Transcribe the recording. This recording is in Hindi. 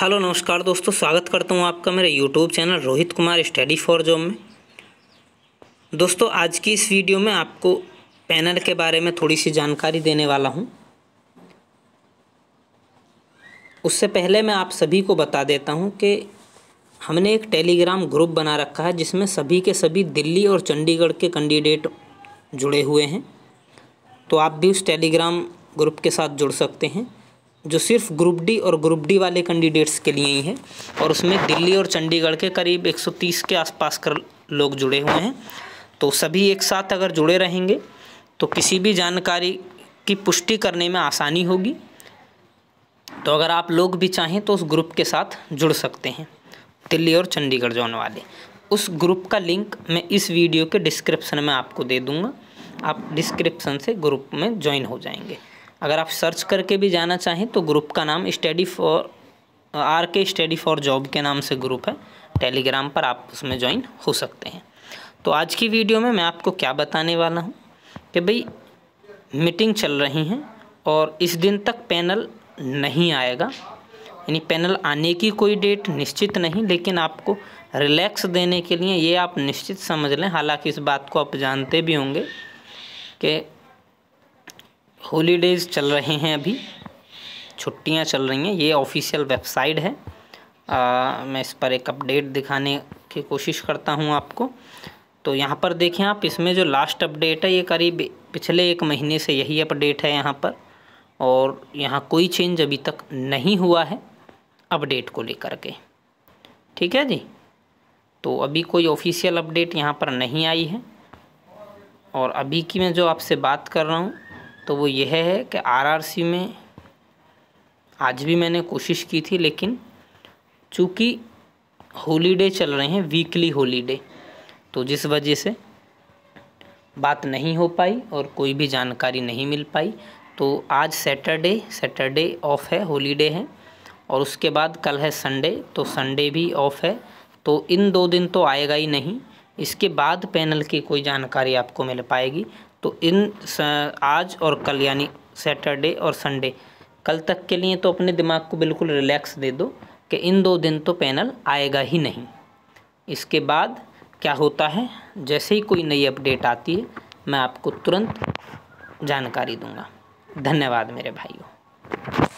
हेलो नमस्कार दोस्तों स्वागत करता हूँ आपका मेरे YouTube channel Rohit Kumar study for job में दोस्तों आज की इस वीडियो में आपको पैनल के बारे में थोड़ी सी जानकारी देने वाला हूँ उससे पहले मैं आप सभी को बता देता हूँ कि हमने एक टेलीग्राम ग्रुप बना रखा है जिसमें सभी के सभी दिल्ली और चंडीगढ़ के कैंडिडेट जुड़े हुए हैं तो आप भी उस टेलीग्राम ग्रुप के साथ जुड़ सकते हैं जो सिर्फ ग्रुप डी और ग्रुप डी वाले कैंडिडेट्स के लिए ही है और उसमें दिल्ली और चंडीगढ़ के करीब 130 के आसपास कर लोग जुड़े हुए हैं तो सभी एक साथ अगर जुड़े रहेंगे तो किसी भी जानकारी की पुष्टि करने में आसानी होगी तो अगर आप लोग भी चाहें तो उस ग्रुप के साथ जुड़ सकते हैं दिल्ली और चंडीगढ़ जोन वाले उस ग्रुप का लिंक मैं इस वीडियो के डिस्क्रिप्शन में आपको दे दूँगा आप डिस्क्रिप्शन से ग्रुप में ज्वाइन हो जाएंगे अगर आप सर्च करके भी जाना चाहें तो ग्रुप का नाम study for R K study for job के नाम से ग्रुप है टेलीग्राम पर आप उसमें ज्वाइन हो सकते हैं तो आज की वीडियो में मैं आपको क्या बताने वाला हूँ कि भाई मीटिंग चल रही हैं और इस दिन तक पैनल नहीं आएगा यानी पैनल आने की कोई डेट निश्चित नहीं लेकिन आपको रिलैक्स देने के लिए ये आप निश्चित समझ लें हालांकि इस बात को आप जानते भी होंगे कि हॉलीडेज़ चल रहे हैं अभी छुट्टियां चल रही हैं ये ऑफिशियल वेबसाइट है आ, मैं इस पर एक अपडेट दिखाने की कोशिश करता हूं आपको तो यहाँ पर देखें आप इसमें जो लास्ट अपडेट है ये करीब पिछले एक महीने से यही अपडेट है यहाँ पर और यहाँ कोई चेंज अभी तक नहीं हुआ है अपडेट को लेकर के ठीक है जी तो अभी कोई ऑफिशियल अपडेट यहाँ पर नहीं आई है और अभी की मैं जो आपसे बात कर रहा हूँ तो वो यह है कि आरआरसी में आज भी मैंने कोशिश की थी लेकिन चूँकि होलीडे चल रहे हैं वीकली होलीडे तो जिस वजह से बात नहीं हो पाई और कोई भी जानकारी नहीं मिल पाई तो आज सैटरडे सैटरडे ऑफ है होलीडे है और उसके बाद कल है संडे तो संडे भी ऑफ है तो इन दो दिन तो आएगा ही नहीं इसके बाद पैनल की कोई जानकारी आपको मिल पाएगी तो इन आज और कल यानी सैटरडे और संडे कल तक के लिए तो अपने दिमाग को बिल्कुल रिलैक्स दे दो कि इन दो दिन तो पैनल आएगा ही नहीं इसके बाद क्या होता है जैसे ही कोई नई अपडेट आती है मैं आपको तुरंत जानकारी दूंगा धन्यवाद मेरे भाइयों